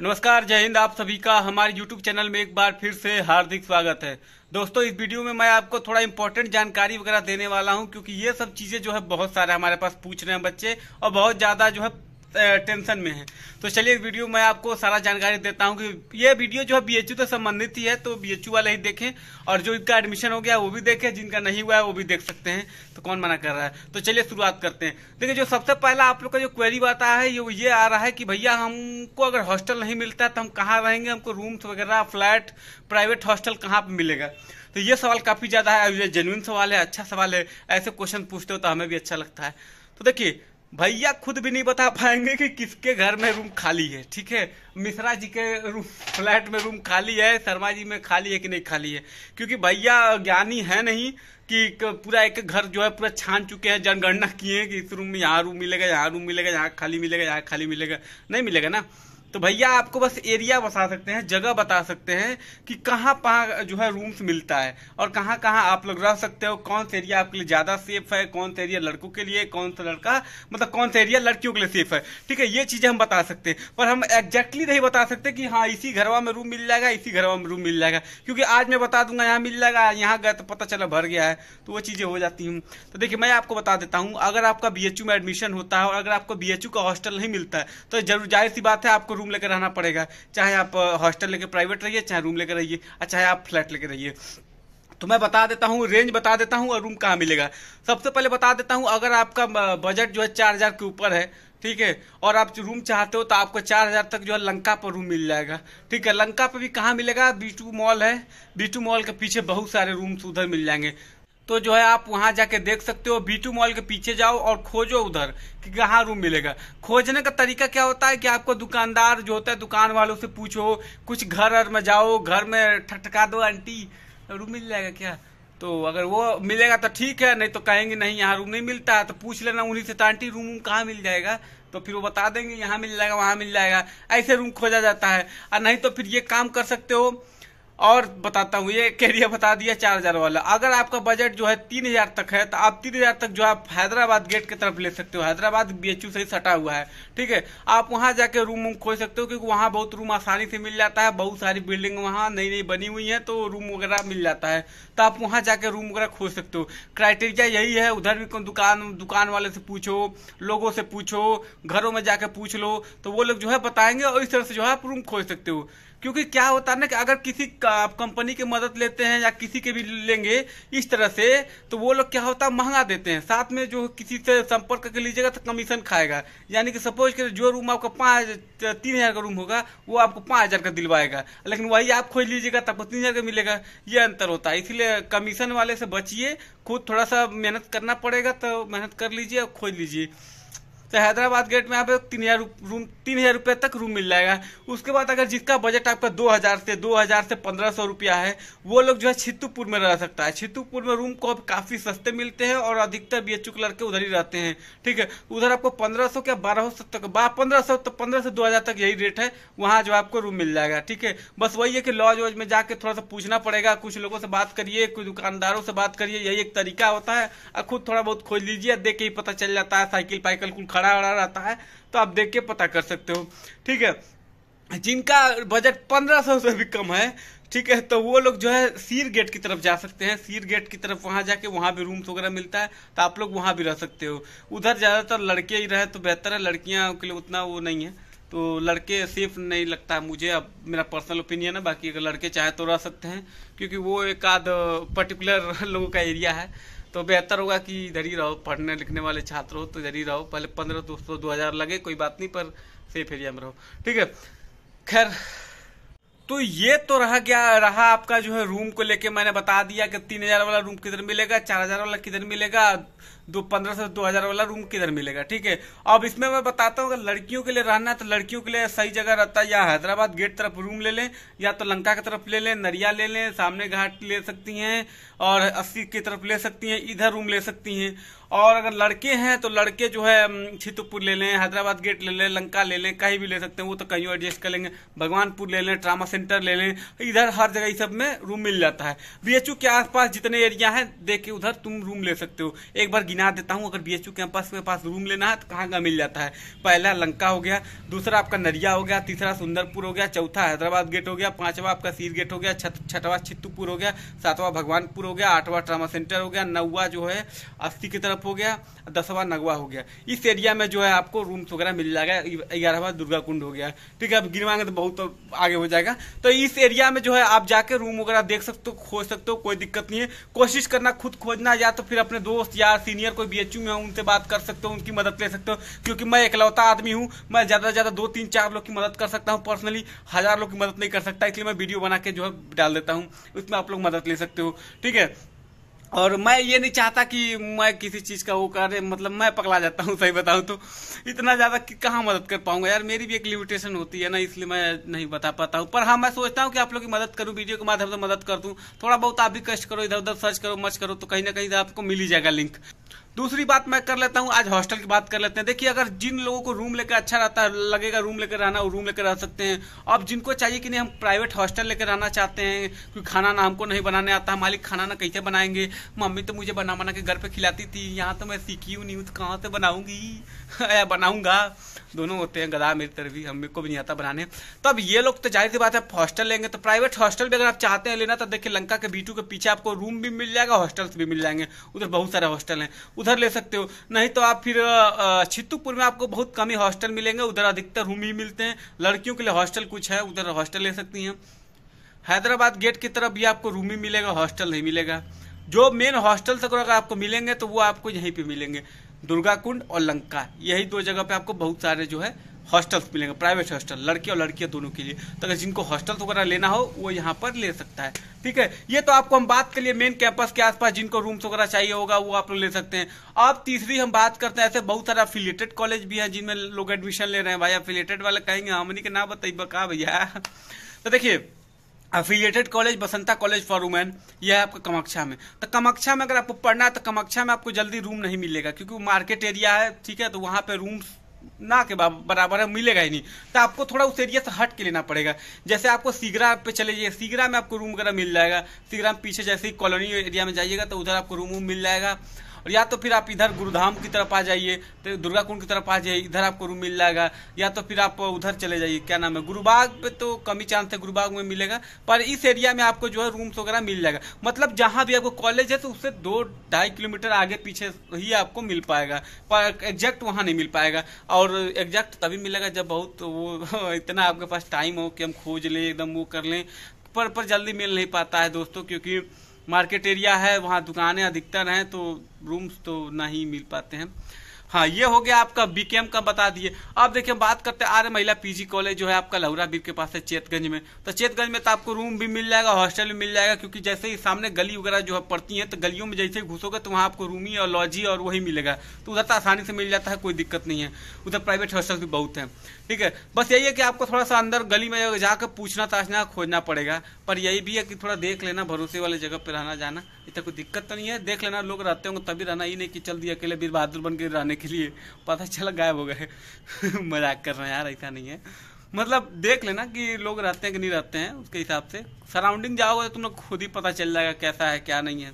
नमस्कार जय हिंद आप सभी का हमारे YouTube चैनल में एक बार फिर से हार्दिक स्वागत है दोस्तों इस वीडियो में मैं आपको थोड़ा इम्पोर्टेंट जानकारी वगैरह देने वाला हूं क्योंकि ये सब चीज़ें जो है बहुत सारे हमारे पास पूछ रहे हैं बच्चे और बहुत ज़्यादा जो है टेंशन में है तो चलिए वीडियो मैं आपको सारा जानकारी देता हूँ कि ये वीडियो जो है बीएचयू से संबंधित ही है तो बीएचयू वाले ही देखें और जो इनका एडमिशन हो गया वो भी देखें जिनका नहीं हुआ है वो भी देख सकते हैं तो कौन मना कर रहा है तो चलिए शुरुआत करते हैं देखिए जो सबसे पहला आप लोग का जो क्वेरी आता है ये ये आ रहा है कि भैया हमको अगर हॉस्टल नहीं मिलता है तो हम कहाँ रहेंगे हमको रूम्स वगैरह फ्लैट प्राइवेट हॉस्टल कहाँ पर मिलेगा तो ये सवाल काफ़ी ज़्यादा है ये जेनुइन सवाल है अच्छा सवाल है ऐसे क्वेश्चन पूछते हो तो हमें भी अच्छा लगता है तो देखिए भैया खुद भी नहीं बता पाएंगे कि किसके घर में रूम खाली है ठीक है मिश्रा जी के रूम फ्लैट में रूम खाली है शर्मा जी में खाली है कि नहीं खाली है क्योंकि भैया ज्ञानी है नहीं कि पूरा एक घर जो है पूरा छान चुके हैं जनगणना किए हैं कि इस रूम में यहाँ रूम मिलेगा यहाँ रूम मिलेगा यहाँ खाली मिलेगा यहाँ खाली मिलेगा नहीं मिलेगा ना तो भैया आपको बस एरिया बता सकते हैं जगह बता सकते हैं कि कहाँ कहाँ जो है रूम्स मिलता है और कहाँ कहाँ आप लोग रह सकते हो कौन सा एरिया आपके लिए ज़्यादा सेफ है कौन सा एरिया लड़कों के लिए कौन सा लड़का मतलब कौन सा एरिया लड़कियों के लिए सेफ है ठीक है ये चीज़ें हम बता सकते हैं पर हम एग्जैक्टली नहीं बता सकते कि हाँ इसी घरवा में रूम मिल जाएगा इसी घरवा में रूम मिल जाएगा क्योंकि आज मैं बता दूंगा यहाँ मिल जाएगा यहाँ गया तो पता चला भर गया है तो वो चीज़ें हो जाती हूँ तो देखिए मैं आपको बता देता हूँ अगर आपका बी में एडमिशन होता है और अगर आपको बी का हॉस्टल नहीं मिलता है तो जरूर जाहिर सी बात है आपको रूम लेकर रहना पड़ेगा चाहे आप हॉस्टल लेकर प्राइवेट रहिए चाहे रूम लेकर रहिए चाहे आप फ्लैट लेकर रहिए तो मैं बता देता हूँ रेंज बता देता हूँ और रूम कहाँ मिलेगा सबसे पहले बता देता हूँ अगर आपका बजट जो है चार हज़ार के ऊपर है ठीक है और आप जो रूम चाहते हो तो आपको चार हज़ार तक जो है लंका पर रूम मिल जाएगा ठीक है लंका पर भी कहाँ मिलेगा बी मॉल है बी मॉल के पीछे बहुत सारे रूम्स उधर मिल जाएंगे तो जो है आप वहां जाके देख सकते हो बी मॉल के पीछे जाओ और खोजो उधर कि कहाँ रूम मिलेगा खोजने का तरीका क्या होता है कि आपको दुकानदार जो होता है दुकान वालों से पूछो कुछ घर अर में जाओ घर में ठटका दो आंटी रूम मिल जाएगा क्या तो अगर वो मिलेगा तो ठीक है नहीं तो कहेंगे नहीं यहाँ रूम नहीं मिलता है तो पूछ लेना उन्हीं से तो आंटी रूम वूम कहाँ मिल जाएगा तो फिर वो बता देंगे यहाँ मिल जाएगा वहां मिल जाएगा ऐसे रूम खोजा जाता है और नहीं तो फिर ये काम कर सकते हो और बताता हूँ ये कैरियर बता दिया चार हजार वाला अगर आपका बजट जो है तीन हजार तक है तो आप तीन हजार तक जो आप हैदराबाद गेट की तरफ ले सकते हो हैदराबाद यू से ही सटा हुआ है ठीक है आप वहाँ जाके रूम वूम खोज सकते हो क्योंकि वहाँ बहुत रूम आसानी से मिल जाता है बहुत सारी बिल्डिंग वहाँ नई नई बनी हुई है तो रूम वगैरह मिल जाता है तो आप वहाँ जाके रूम वगैरह खोज सकते हो क्राइटेरिया यही है उधर भी दुकान दुकान वाले से पूछो लोगों से पूछो घरों में जाके पूछ लो तो वो लोग जो है बताएंगे और इस तरह से जो है आप रूम खोज सकते हो क्योंकि क्या होता है ना कि अगर किसी कंपनी की मदद लेते हैं या किसी के भी लेंगे इस तरह से तो वो लोग क्या होता है महंगा देते हैं साथ में जो किसी से संपर्क कर लीजिएगा तो कमीशन खाएगा यानी कि सपोज कि जो रूम आपका पाँच तीन हज़ार का रूम होगा वो आपको पाँच हज़ार का दिलवाएगा लेकिन वही आप खोज लीजिएगा तब तो तीन हज़ार का मिलेगा ये अंतर होता है इसलिए कमीशन वाले से बचिए खुद थोड़ा सा मेहनत करना पड़ेगा तो मेहनत कर लीजिए और खोज लीजिए तो हैदराबाद गेट में आप तीन हज़ार रूम तीन हज़ार रुपये तक रूम मिल जाएगा उसके बाद अगर जिसका बजट आपका दो हज़ार से दो हज़ार से पंद्रह सौ रुपया है वो लोग जो है छितुपुर में रह सकता है छितुपुर में रूम को काफ़ी सस्ते मिलते हैं और अधिकतर बी एच के उधर ही रहते हैं ठीक है उधर आपको पंद्रह सौ क्या बारह सौ तक पंद्रह सौ तो पंद्रह से दो हज़ार तक यही रेट है वहाँ जो आपको रूम मिल जाएगा ठीक है बस वही है कि लॉज वॉज में जाके थोड़ा सा पूछना पड़ेगा कुछ लोगों से बात करिए कुछ दुकानदारों से बात करिए यही एक तरीका होता है और खुद थोड़ा बहुत खोज लीजिए देख के ही पता चल जाता है साइकिल पाइकिल कुल खड़ा वड़ा रहता है तो आप देख के पता कर सकते हो ठीक है जिनका बजट पंद्रह सौ से भी कम है ठीक है तो वो लोग जो है सीर गेट की तरफ जा सकते हैं सीर गेट की तरफ वहां जाके वहां भी रूम्स वगैरह मिलता है तो आप लोग वहां भी रह सकते हो उधर ज़्यादातर लड़के ही रहे तो बेहतर है लड़कियां के लिए उतना वो नहीं है तो लड़के सेफ नहीं लगता मुझे अब मेरा पर्सनल ओपिनियन है बाकी अगर लड़के चाहे तो रह सकते हैं क्योंकि वो एक आध पर्टिकुलर लोगों का एरिया है तो बेहतर होगा कि इधर ही रहो पढ़ने लिखने वाले छात्र हो तो इधर ही रहो पहले पंद्रह दो सौ दो हज़ार लगे कोई बात नहीं पर सेफ एरिया में रहो ठीक है खैर तो ये तो रहा क्या रहा आपका जो है रूम को लेके मैंने बता दिया कि तीन हज़ार वाला रूम किधर मिलेगा चार हज़ार वाला किधर मिलेगा दो पंद्रह से दो हजार वाला रूम किधर मिलेगा ठीक है अब इसमें मैं बताता हूँ अगर लड़कियों के लिए रहना है तो लड़कियों के लिए सही जगह रहता है या हैदराबाद गेट तरफ रूम ले लें या तो लंका की तरफ ले लें नरिया ले लें सामने घाट ले सकती हैं और अस्सी की तरफ ले सकती हैं इधर रूम ले सकती हैं और अगर लड़के हैं तो लड़के जो है छितुपुर ले लें हैदराबाद गेट ले लें लंका ले लें कहीं भी ले सकते हैं वो तो कहीं एडजस्ट कर लेंगे भगवानपुर ले लें ट्रामा सेंटर ले लें इधर हर जगह सब में रूम मिल जाता है बी के आसपास जितने एरिया हैं देख के उधर तुम रूम ले सकते हो एक बार गिना देता हूँ अगर बी एच कैंपस में पास रूम लेना है तो कहाँ का मिल जाता है पहला लंका हो गया दूसरा आपका नरिया हो गया तीसरा सुंदरपुर हो गया चौथा हैदराबाद गेट हो गया पांचवा आपका सीर गेट हो गया छठवा छित्तूपुर हो गया सातवा भगवानपुर हो गया आठवा ट्रामा सेंटर हो गया नौवा जो है अस्सी की तरफ हो गया दसवा नगवा हो गया इस एरिया में जो है आपको रूम्स वगैरह मिल जाएगा ग्यारहवा दुर्गा कुंड हो गया ठीक है अब गिनवाएंगे तो बहुत आगे हो जाएगा तो इस एरिया में जो है आप जाके रूम वगैरह देख सकते हो खोज सकते हो कोई दिक्कत नहीं है कोशिश करना खुद खोजना या तो फिर अपने दोस्त यार सीनियर सीनियर कोई यू में हो उनसे बात कर सकते हो उनकी मदद ले सकते हो क्योंकि मैं इकलौता आदमी हूँ मैं ज़्यादा से ज़्यादा दो तीन चार लोग की मदद कर सकता हूँ पर्सनली हज़ार लोग की मदद नहीं कर सकता इसलिए मैं वीडियो बना के जो है डाल देता हूँ उसमें आप लोग मदद ले सकते हो ठीक है और मैं ये नहीं चाहता कि मैं किसी चीज़ का वो कर मतलब मैं पकड़ा जाता हूँ सही बताऊँ तो इतना ज़्यादा कहाँ मदद कर पाऊंगा यार मेरी भी एक लिमिटेशन होती है ना इसलिए मैं नहीं बता पाता हूँ पर हाँ मैं सोचता हूँ कि आप लोग की मदद करूँ वीडियो के माध्यम से मदद कर दूँ थोड़ा बहुत आप भी कष्ट करो इधर उधर सर्च करो मच करो तो कहीं ना कहीं आपको मिल ही जाएगा लिंक दूसरी बात मैं कर लेता हूँ आज हॉस्टल की बात कर लेते हैं देखिए अगर जिन लोगों को रूम लेकर अच्छा रहता है लगेगा रूम लेकर रहना वो रूम लेकर रह सकते हैं अब जिनको चाहिए कि नहीं हम प्राइवेट हॉस्टल लेकर रहना चाहते हैं क्योंकि खाना ना हमको नहीं बनाने आता मालिक खाना ना कैसे बनाएंगे मम्मी तो मुझे बना बना के घर पर खिलाती थी यहाँ तो मैं सीखी हूँ नहीं हूँ तो कहाँ से बनाऊंगी या दोनों होते हैं गदा मेरी तरफ भी हम को भी नहीं आता बनाने तो अब ये लोग तो जाहिर सी बात है हॉस्टल लेंगे तो प्राइवेट हॉस्टल भी अगर आप चाहते हैं लेना तो देखिए लंका के बीटू के पीछे आपको रूम भी मिल जाएगा हॉस्टल्स भी मिल जाएंगे उधर बहुत सारे हॉस्टल हैं उधर उधर ले सकते हो नहीं तो आप फिर छित्तुपुर में आपको बहुत कम ही हॉस्टल मिलेंगे उधर अधिकतर रूम ही मिलते हैं लड़कियों के लिए हॉस्टल कुछ है उधर हॉस्टल ले सकती हैं हैदराबाद गेट की तरफ भी आपको रूम ही मिलेगा हॉस्टल नहीं मिलेगा जो मेन हॉस्टल तक अगर आपको मिलेंगे तो वो आपको यहीं पे मिलेंगे दुर्गा कुंड और लंका यही दो जगह पे आपको बहुत सारे जो है हॉस्टल्स मिलेंगे प्राइवेट हॉस्टल लड़के और लड़कियाँ दोनों के लिए तो अगर जिनको हॉस्टल्स तो वगैरह लेना हो वो यहाँ पर ले सकता है ठीक है ये तो आपको हम बात करिए मेन कैंपस के आसपास जिनको रूम्स वगैरह चाहिए होगा वो आप लोग ले सकते हैं अब तीसरी हम बात करते हैं ऐसे बहुत सारा अफिलियटेड कॉलेज भी है जिनमें लोग एडमिशन ले रहे हैं भाई अफिलेटेड वाले कहेंगे हमनी हाँ, के ना बताइए कहा भैया तो देखिए affiliated college Basanta college for women यह है आपका कमाक्षा में तो कमक्षा में अगर आपको पढ़ना है तो कमाक्षा में आपको जल्दी रूम नहीं मिलेगा क्योंकि वो मार्केट एरिया है ठीक है तो वहाँ पे रूम्स ना के बराबर है मिलेगा ही नहीं तो आपको थोड़ा उस एरिया से हट के लेना पड़ेगा जैसे आपको सीगरा पे चले जाइए सीगरा में आपको रूम वगैरह मिल जाएगा सीगरा में पीछे जैसे कॉलोनी एरिया में जाइएगा तो उधर आपको रूम वूम मिल जाएगा और या तो फिर आप इधर गुरुधाम की तरफ आ जाइए तो दुर्गा कुंड की तरफ आ जाइए इधर आपको रूम मिल जाएगा या तो फिर आप उधर चले जाइए क्या नाम है गुरुबाग पे तो कमी चांस है गुरुबाग में मिलेगा पर इस एरिया में आपको जो है रूम्स वगैरह मिल जाएगा मतलब जहाँ भी आपको कॉलेज है तो उससे दो ढाई किलोमीटर आगे पीछे ही आपको मिल पाएगा पर एग्जैक्ट वहाँ नहीं मिल पाएगा और एग्जैक्ट तभी मिलेगा जब बहुत वो इतना आपके पास टाइम हो कि हम खोज लें एकदम वो कर लें पर पर जल्दी मिल नहीं पाता है दोस्तों क्योंकि मार्केट एरिया है वहाँ दुकानें अधिकतर हैं तो रूम्स तो नहीं मिल पाते हैं हाँ ये हो गया आपका बीकेएम का बता दिए अब देखिए बात करते हैं आर्य महिला पीजी कॉलेज जो है आपका लहुरा बीर के पास है चेतगंज में तो चेतगंज में तो आपको रूम भी मिल जाएगा हॉस्टल भी मिल जाएगा क्योंकि जैसे ही सामने गली वगैरह जो है पड़ती है तो गलियों में जैसे ही घुसोगे तो वहाँ आपको रूमी और लॉजी और वही मिलेगा तो उधर तो आसानी से मिल जाता है कोई दिक्कत नहीं है उधर प्राइवेट हॉस्टल भी बहुत है ठीक है बस यही है कि आपको थोड़ा सा अंदर गली में जाकर पूछना ताछना खोजना पड़ेगा पर यही भी है कि थोड़ा देख लेना भरोसे वाले जगह पर रहना जाना इतना कोई दिक्कत तो नहीं है देख लेना लोग रहते होंगे तभी रहना ही नहीं कि चल दिया अकेले बीर बहादुर बन के रहने के लिए पता चला गायब हो गए मजाक कर रहे हैं यार ऐसा नहीं है मतलब देख लेना कि लोग रहते हैं कि नहीं रहते हैं उसके हिसाब से सराउंडिंग जाओगे तो तुम लोग खुद ही पता चल जाएगा कैसा है क्या नहीं है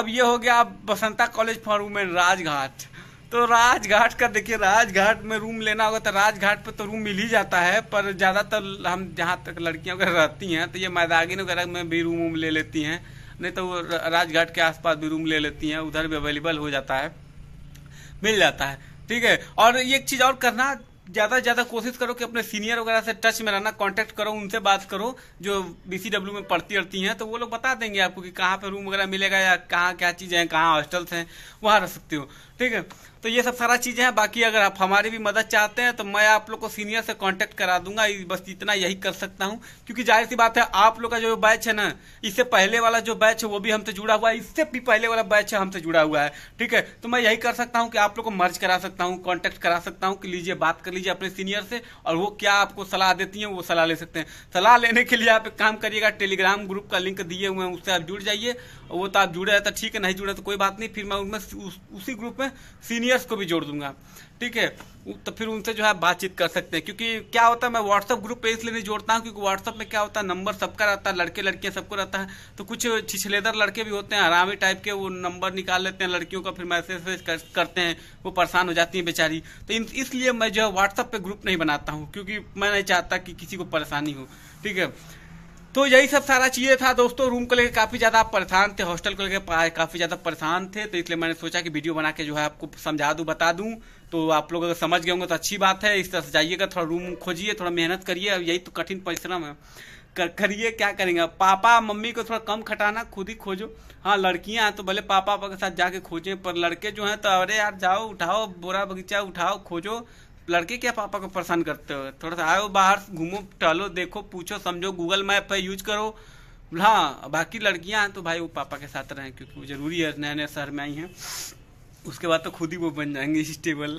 अब ये हो गया आप Basanta college for women Rajghat तो राजघाट का देखिए राजघाट में रूम लेना होगा तो राजघाट पर तो रूम मिल ही जाता है पर ज़्यादातर हम जहाँ तक लड़कियाँ वगैरह रहती हैं तो ये मैदागिन वगैरह में भी रूम वूम ले लेती हैं नहीं तो वो राजघाट के आसपास भी रूम ले लेती हैं उधर भी अवेलेबल हो जाता है मिल जाता है ठीक है और एक चीज और करना ज्यादा से ज्यादा कोशिश करो कि अपने सीनियर वगैरह से टच में रहना कांटेक्ट करो उनसे बात करो जो बीसीडब्ल्यू में पढ़ती रहती हैं तो वो लोग बता देंगे आपको कि कहाँ पे रूम वगैरह मिलेगा या कहाँ क्या चीज़ें हैं कहाँ हॉस्टल्स हैं वहां रह सकते हो ठीक है तो ये सब सारा चीज़ें हैं बाकी अगर आप हमारी भी मदद चाहते हैं तो मैं आप लोग को सीनियर से कांटेक्ट करा दूंगा बस इतना यही कर सकता हूं क्योंकि जाहिर सी बात है आप लोग का जो बैच है ना इससे पहले वाला जो बैच है वो भी हमसे जुड़ा हुआ है इससे भी पहले वाला बैच है हमसे जुड़ा हुआ है ठीक है तो मैं यही कर सकता हूँ कि आप लोग को मर्ज करा सकता हूँ कॉन्टैक्ट करा सकता हूँ कि लीजिए बात कर लीजिए अपने सीनियर से और वो क्या आपको सलाह देती है वो सलाह ले सकते हैं सलाह लेने के लिए आप एक काम करिएगा टेलीग्राम ग्रुप का लिंक दिए हुए हैं उससे आप जुड़ जाइए वो तो आप जुड़े रहते तो ठीक है नहीं जुड़े तो कोई बात नहीं फिर मैं उनमें उसी ग्रुप में में सीनियर्स को भी जोड़ दूंगा ठीक है तो फिर उनसे जो है बातचीत कर सकते हैं क्योंकि क्या होता है मैं व्हाट्सअप ग्रुप पे इसलिए नहीं जोड़ता हूँ क्योंकि व्हाट्सअप में क्या होता है नंबर सबका रहता है लड़के लड़कियां सबको रहता है तो कुछ छिछलेदर लड़के भी होते हैं आरामी टाइप के वो नंबर निकाल लेते हैं लड़कियों का फिर मैसेज वैसेज कर, करते हैं वो परेशान हो जाती है बेचारी तो इसलिए मैं जो है व्हाट्सअप पर ग्रुप नहीं बनाता हूँ क्योंकि मैं नहीं चाहता कि किसी को परेशानी हो ठीक है तो यही सब सारा चीज़ें था दोस्तों रूम को लेकर काफ़ी ज़्यादा आप परेशान थे हॉस्टल को लेकर काफ़ी ज़्यादा परेशान थे तो इसलिए मैंने सोचा कि वीडियो बना के जो है आपको समझा दू बता दू तो आप लोग अगर समझ गए होंगे तो अच्छी बात है इस तरह से जाइएगा थोड़ा रूम खोजिए थोड़ा मेहनत करिए यही तो कठिन परिश्रम है कर करिए क्या करेंगे पापा मम्मी को थोड़ा कम खटाना खुद ही खोजो हाँ लड़कियां हैं तो भले पापा पापा के साथ जाके खोजें पर लड़के जो हैं तो अरे यार जाओ उठाओ बोरा बगीचा उठाओ खोजो लड़के क्या पापा को परेशान करते हो थोड़ा सा आओ बाहर घूमो टहलो देखो पूछो समझो गूगल मैप है यूज करो हाँ बाकी लड़कियां हैं तो भाई वो पापा के साथ रहें क्योंकि वो जरूरी है नए नए शहर में आई हैं उसके बाद तो खुद ही वो बन जाएंगे स्टेबल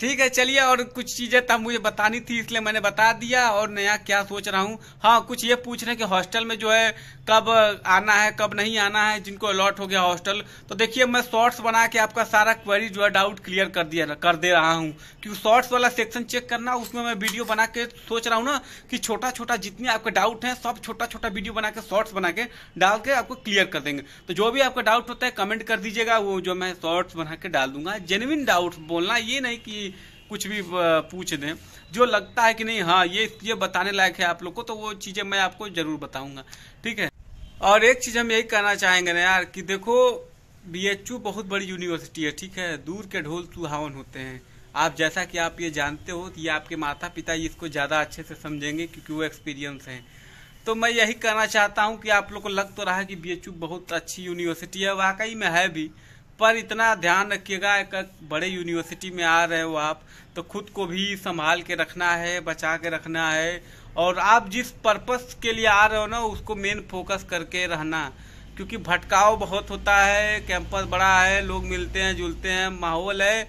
ठीक है चलिए और कुछ चीजें तब मुझे बतानी थी इसलिए मैंने बता दिया और नया क्या सोच रहा हूँ हाँ कुछ ये पूछ रहे हैं कि हॉस्टल में जो है कब आना है कब नहीं आना है जिनको अलॉट हो गया हॉस्टल तो देखिए मैं शॉर्ट्स बना के आपका सारा क्वेरी जो है डाउट क्लियर कर दिया कर दे रहा हूँ क्योंकि शॉर्ट्स वाला सेक्शन चेक करना उसमें मैं वीडियो बना के सोच रहा हूँ ना कि छोटा छोटा जितने आपके डाउट हैं सब छोटा छोटा वीडियो बना के शॉर्ट्स बना के डाल के आपको क्लियर कर देंगे तो जो भी आपका डाउट होता है कमेंट कर दीजिएगा वो जो मैं शॉर्ट्स बना के डाल दूंगा जेनुइन डाउट बोलना ये नहीं कि कुछ भी पूछ दें जो लगता है कि नहीं हाँ ये ये बताने लायक है आप लोग को तो वो चीज़ें मैं आपको ज़रूर बताऊंगा ठीक है और एक चीज़ हम यही कहना चाहेंगे ना यार कि देखो बीएचयू बहुत बड़ी यूनिवर्सिटी है ठीक है दूर के ढोल सुहावन होते हैं आप जैसा कि आप ये जानते हो ये आपके माता पिता इसको ज़्यादा अच्छे से समझेंगे क्योंकि वो एक्सपीरियंस है तो मैं यही कहना चाहता हूँ कि आप लोग को लग तो रहा है कि बी बहुत अच्छी यूनिवर्सिटी है वाकई में है भी पर इतना ध्यान रखिएगा एक बड़े यूनिवर्सिटी में आ रहे हो आप तो खुद को भी संभाल के रखना है बचा के रखना है और आप जिस पर्पस के लिए आ रहे हो ना उसको मेन फोकस करके रहना क्योंकि भटकाव बहुत होता है कैंपस बड़ा है लोग मिलते हैं जुलते हैं माहौल है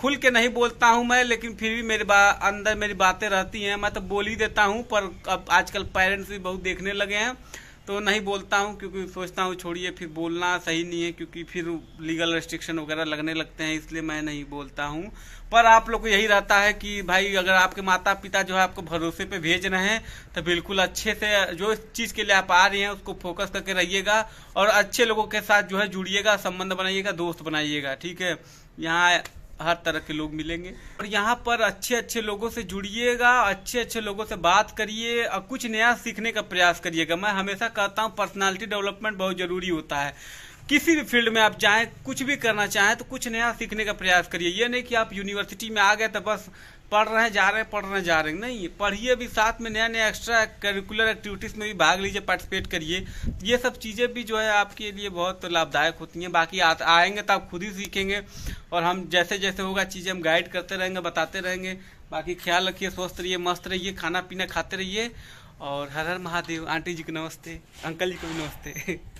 खुल के नहीं बोलता हूँ मैं लेकिन फिर भी मेरे बा, अंदर मेरी बातें रहती हैं मैं तो बोल ही देता हूँ पर अब आजकल पेरेंट्स भी बहुत देखने लगे हैं तो नहीं बोलता हूँ क्योंकि सोचता हूँ छोड़िए फिर बोलना सही नहीं है क्योंकि फिर लीगल रेस्ट्रिक्शन वगैरह लगने लगते हैं इसलिए मैं नहीं बोलता हूँ पर आप लोग को यही रहता है कि भाई अगर आपके माता पिता जो है आपको भरोसे पे भेज रहे हैं तो बिल्कुल अच्छे से जो इस चीज़ के लिए आप आ रहे हैं उसको फोकस करके रहिएगा और अच्छे लोगों के साथ जो है जुड़िएगा संबंध बनाइएगा दोस्त बनाइएगा ठीक है यहाँ हर तरह के लोग मिलेंगे और यहाँ पर अच्छे अच्छे लोगों से जुड़िएगा अच्छे अच्छे लोगों से बात करिए और कुछ नया सीखने का प्रयास करिएगा मैं हमेशा कहता हूँ पर्सनालिटी डेवलपमेंट बहुत ज़रूरी होता है किसी भी फील्ड में आप चाहें कुछ भी करना चाहें तो कुछ नया सीखने का प्रयास करिए ये नहीं कि आप यूनिवर्सिटी में आ गए तो बस पढ़ रहे हैं जा रहे हैं पढ़ रहे हैं जा रहे हैं नहीं पढ़िए भी साथ में नया नया एक्स्ट्रा करिकुलर एक्टिविटीज़ में भी भाग लीजिए पार्टिसिपेट करिए ये सब चीज़ें भी जो है आपके लिए बहुत लाभदायक होती हैं बाकी आ, आएंगे तो आप खुद ही सीखेंगे और हम जैसे जैसे होगा चीज़ें हम गाइड करते रहेंगे बताते रहेंगे बाकी ख्याल रखिए स्वस्थ रहिए मस्त रहिए खाना पीना खाते रहिए और हर हर महादेव आंटी जी को नमस्ते अंकल जी को भी नमस्ते